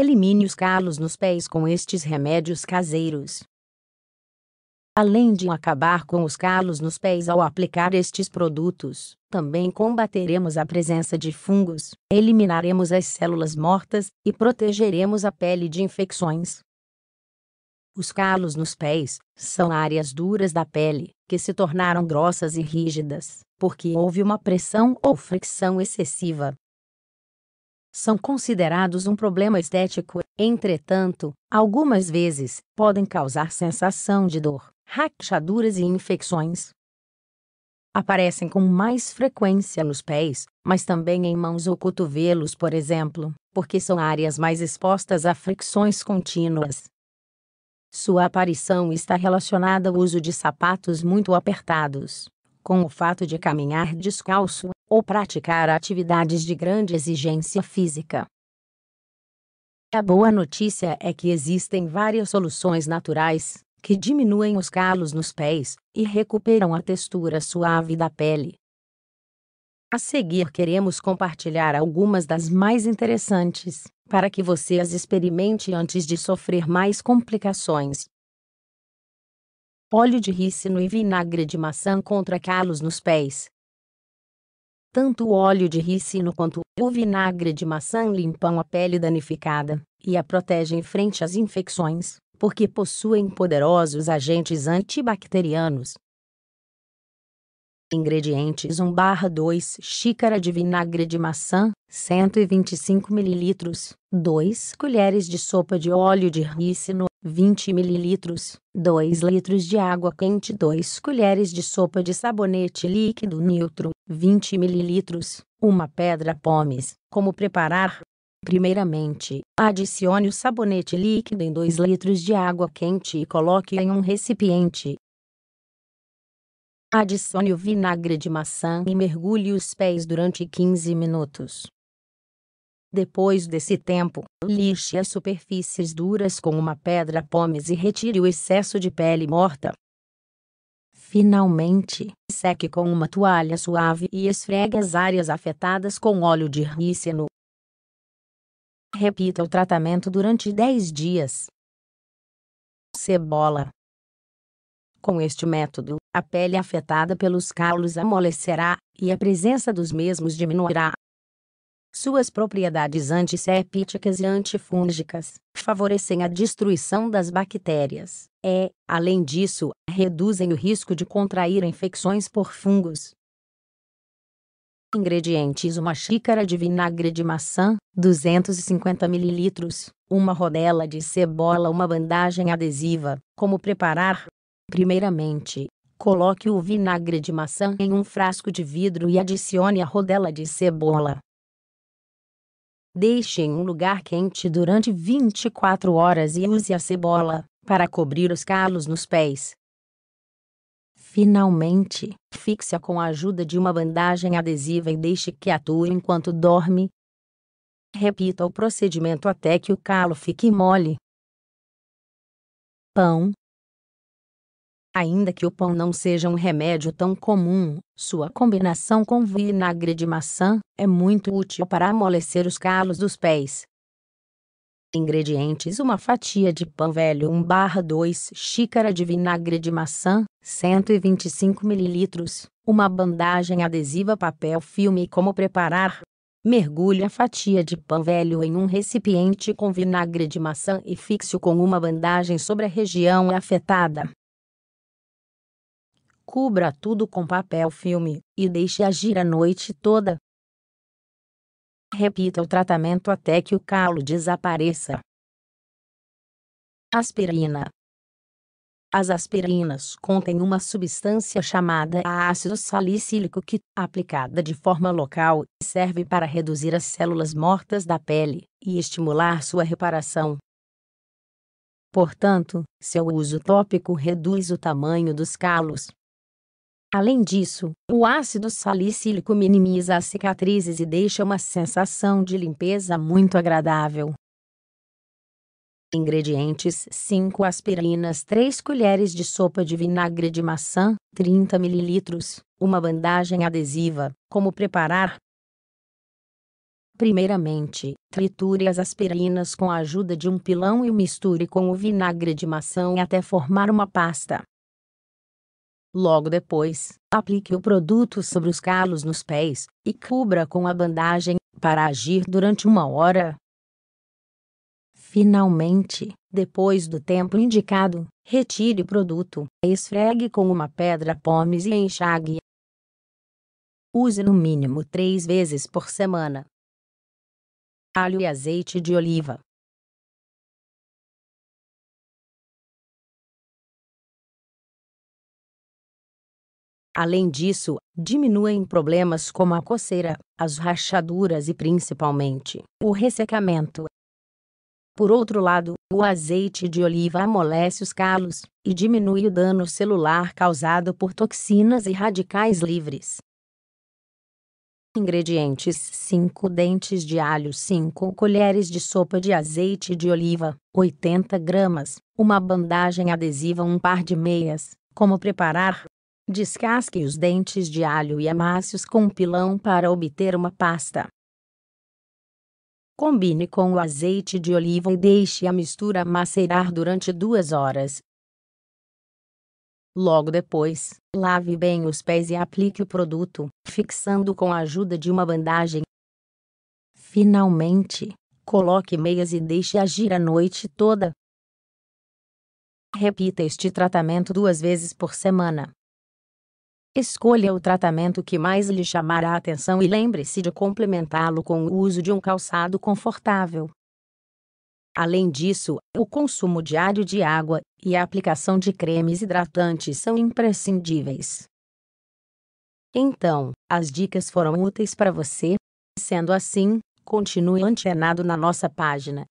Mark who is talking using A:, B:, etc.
A: Elimine os calos nos pés com estes remédios caseiros. Além de acabar com os calos nos pés ao aplicar estes produtos, também combateremos a presença de fungos, eliminaremos as células mortas e protegeremos a pele de infecções. Os calos nos pés são áreas duras da pele que se tornaram grossas e rígidas porque houve uma pressão ou fricção excessiva são considerados um problema estético, entretanto, algumas vezes, podem causar sensação de dor, rachaduras e infecções. Aparecem com mais frequência nos pés, mas também em mãos ou cotovelos, por exemplo, porque são áreas mais expostas a fricções contínuas. Sua aparição está relacionada ao uso de sapatos muito apertados, com o fato de caminhar descalço ou praticar atividades de grande exigência física. A boa notícia é que existem várias soluções naturais que diminuem os calos nos pés e recuperam a textura suave da pele. A seguir, queremos compartilhar algumas das mais interessantes para que você as experimente antes de sofrer mais complicações. Óleo de rícino e vinagre de maçã contra calos nos pés. Tanto o óleo de ricino quanto o vinagre de maçã limpam a pele danificada e a protegem frente às infecções, porque possuem poderosos agentes antibacterianos. Ingredientes 1 barra 2 xícara de vinagre de maçã, 125 ml, 2 colheres de sopa de óleo de rícino 20 ml, 2 litros de água quente, 2 colheres de sopa de sabonete líquido neutro, 20 ml, 1 pedra pomes. Como preparar? Primeiramente, adicione o sabonete líquido em 2 litros de água quente e coloque em um recipiente. Adicione o vinagre de maçã e mergulhe os pés durante 15 minutos. Depois desse tempo, lixe as superfícies duras com uma pedra pomes e retire o excesso de pele morta. Finalmente, seque com uma toalha suave e esfregue as áreas afetadas com óleo de rícino. Repita o tratamento durante 10 dias. Cebola. Com este método, a pele afetada pelos calos amolecerá, e a presença dos mesmos diminuirá. Suas propriedades antissépticas e antifúngicas favorecem a destruição das bactérias e, é, além disso, reduzem o risco de contrair infecções por fungos. Ingredientes: uma xícara de vinagre de maçã, 250 ml, uma rodela de cebola, uma bandagem adesiva. Como preparar? Primeiramente, coloque o vinagre de maçã em um frasco de vidro e adicione a rodela de cebola. Deixe em um lugar quente durante 24 horas e use a cebola para cobrir os calos nos pés. Finalmente, fixe-a com a ajuda de uma bandagem adesiva e deixe que atue enquanto dorme. Repita o procedimento até que o calo fique mole. Pão, Ainda que o pão não seja um remédio tão comum, sua combinação com vinagre de maçã é muito útil para amolecer os calos dos pés. Ingredientes: uma fatia de pão velho, 1 2 xícara de vinagre de maçã, 125 ml, uma bandagem adesiva papel filme. Como preparar? Mergulhe a fatia de pão velho em um recipiente com vinagre de maçã e fixe-o com uma bandagem sobre a região afetada. Cubra tudo com papel filme e deixe agir a noite toda. Repita o tratamento até que o calo desapareça. Aspirina. As aspirinas contêm uma substância chamada ácido salicílico que, aplicada de forma local, serve para reduzir as células mortas da pele e estimular sua reparação. Portanto, seu uso tópico reduz o tamanho dos calos. Além disso, o ácido salicílico minimiza as cicatrizes e deixa uma sensação de limpeza muito agradável. Ingredientes: 5 aspirinas, 3 colheres de sopa de vinagre de maçã, 30 ml, uma bandagem adesiva. Como preparar? Primeiramente, triture as aspirinas com a ajuda de um pilão e misture com o vinagre de maçã até formar uma pasta. Logo depois, aplique o produto sobre os calos nos pés e cubra com a bandagem para agir durante uma hora. Finalmente, depois do tempo indicado, retire o produto, esfregue com uma pedra pomes e enxague. Use no mínimo três vezes por semana. Alho e azeite de oliva. Além disso, diminuem problemas como a coceira, as rachaduras e principalmente o ressecamento. Por outro lado, o azeite de oliva amolece os calos e diminui o dano celular causado por toxinas e radicais livres. Ingredientes: 5 dentes de alho, 5 colheres de sopa de azeite de oliva, 80 gramas, uma bandagem adesiva, um par de meias. Como preparar? Descasque os dentes de alho e amasse-os com um pilão para obter uma pasta. Combine com o azeite de oliva e deixe a mistura macerar durante duas horas. Logo depois, lave bem os pés e aplique o produto, fixando com a ajuda de uma bandagem. Finalmente, coloque meias e deixe agir a noite toda. Repita este tratamento duas vezes por semana. Escolha o tratamento que mais lhe chamar a atenção e lembre-se de complementá-lo com o uso de um calçado confortável. Além disso, o consumo diário de água e a aplicação de cremes hidratantes são imprescindíveis. Então, as dicas foram úteis para você? Sendo assim, continue antenado na nossa página